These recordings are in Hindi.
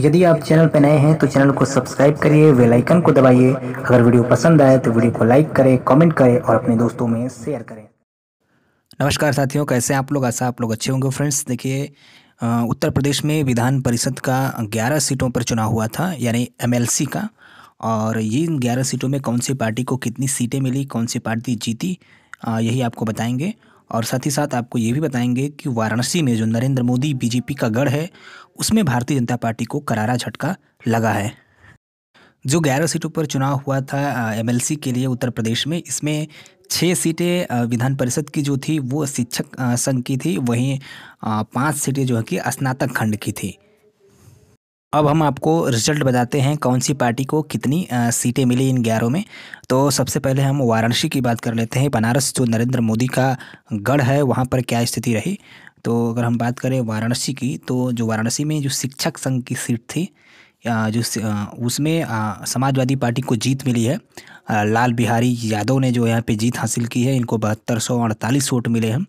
यदि आप चैनल पर नए हैं तो चैनल को सब्सक्राइब करिए बेल आइकन को दबाइए अगर वीडियो पसंद आए तो वीडियो को लाइक करें कमेंट करें और अपने दोस्तों में शेयर करें नमस्कार साथियों कैसे आप लोग आशा आप लोग अच्छे होंगे फ्रेंड्स देखिए उत्तर प्रदेश में विधान परिषद का ग्यारह सीटों पर चुनाव हुआ था यानी एम का और ये ग्यारह सीटों में कौन सी पार्टी को कितनी सीटें मिली कौन सी पार्टी जीती यही आपको बताएंगे और साथ ही साथ आपको ये भी बताएंगे कि वाराणसी में जो नरेंद्र मोदी बीजेपी का गढ़ है उसमें भारतीय जनता पार्टी को करारा झटका लगा है जो ग्यारह सीटों पर चुनाव हुआ था एमएलसी के लिए उत्तर प्रदेश में इसमें छः सीटें विधान परिषद की जो थी वो शिक्षक संघ की थी वहीं पांच सीटें जो है कि स्नातक खंड की थी अब हम आपको रिजल्ट बताते हैं कौन सी पार्टी को कितनी सीटें मिली इन ग्यारहों में तो सबसे पहले हम वाराणसी की बात कर लेते हैं बनारस जो नरेंद्र मोदी का गढ़ है वहाँ पर क्या स्थिति रही तो अगर हम बात करें वाराणसी की तो जो वाराणसी में जो शिक्षक संघ की सीट थी जो उसमें समाजवादी पार्टी को जीत मिली है लाल बिहारी यादव ने जो यहाँ पे जीत हासिल की है इनको बहत्तर सौ अड़तालीस वोट मिले हैं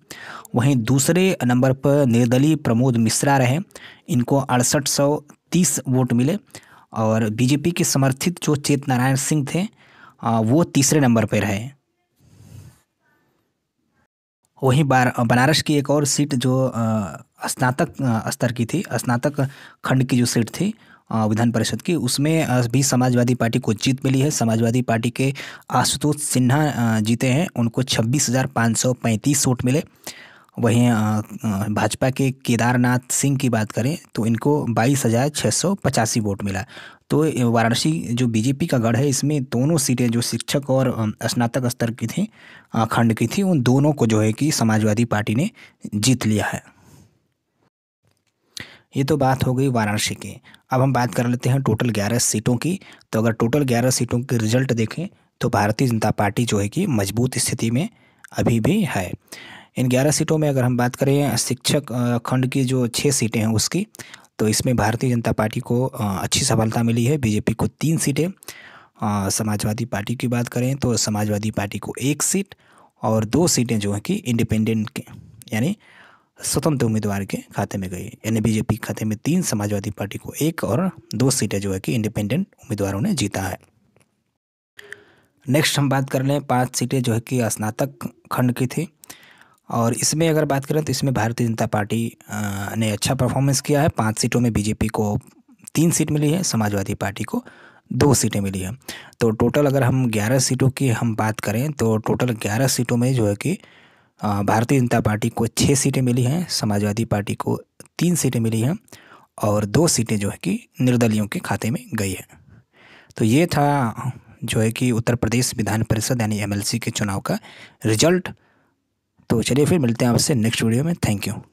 वहीं दूसरे नंबर पर निर्दलीय प्रमोद मिश्रा रहे इनको अड़सठ सौ तीस वोट मिले और बीजेपी के समर्थित जो चेत नारायण सिंह थे वो तीसरे नंबर पर रहे वहीं बार बनारस की एक और सीट जो स्नातक स्तर की थी स्नातक खंड की जो सीट थी विधान परिषद की उसमें भी समाजवादी पार्टी को जीत मिली है समाजवादी पार्टी के आशुतोष सिन्हा जीते हैं उनको छब्बीस हज़ार पाँच सौ पैंतीस वोट मिले वहीं भाजपा के केदारनाथ सिंह की बात करें तो इनको बाईस हज़ार छः सौ पचासी वोट मिला तो वाराणसी जो बीजेपी का गढ़ है इसमें दोनों सीटें जो शिक्षक और स्नातक स्तर की थी खंड की थी उन दोनों को जो है कि समाजवादी पार्टी ने जीत लिया है ये तो बात हो गई वाराणसी की अब हम बात कर लेते हैं टोटल ग्यारह सीटों की तो अगर टोटल ग्यारह सीटों के रिजल्ट देखें तो भारतीय जनता पार्टी जो है कि मजबूत स्थिति में अभी भी है इन ग्यारह सीटों में अगर हम बात करें शिक्षक खंड की जो छः सीटें हैं उसकी तो इसमें भारतीय जनता पार्टी को अच्छी सफलता मिली है बीजेपी को तीन सीटें समाजवादी पार्टी की बात करें तो समाजवादी पार्टी को एक सीट और दो सीटें जो हैं कि इंडिपेंडेंट के यानी स्वतंत्र उम्मीदवार के खाते में गई यानी बीजेपी के खाते में तीन समाजवादी पार्टी को एक और दो सीटें जो है कि इंडिपेंडेंट उम्मीदवारों ने जीता है नेक्स्ट हम बात कर लें पाँच सीटें जो है कि स्नातक खंड की थी और इसमें अगर बात करें तो इसमें भारतीय जनता पार्टी ने अच्छा परफॉर्मेंस किया है पाँच सीटों में बीजेपी को तीन सीट मिली है समाजवादी पार्टी को दो सीटें मिली हैं तो टोटल अगर हम ग्यारह सीटों की हम बात करें तो टोटल ग्यारह सीटों में जो है कि भारतीय जनता पार्टी को छः सीटें मिली हैं समाजवादी पार्टी को तीन सीटें मिली हैं और दो सीटें जो है कि निर्दलियों के खाते में गई हैं तो ये था जो है कि उत्तर प्रदेश विधान परिषद यानी एमएलसी के चुनाव का रिजल्ट तो चलिए फिर मिलते हैं आपसे नेक्स्ट वीडियो में थैंक यू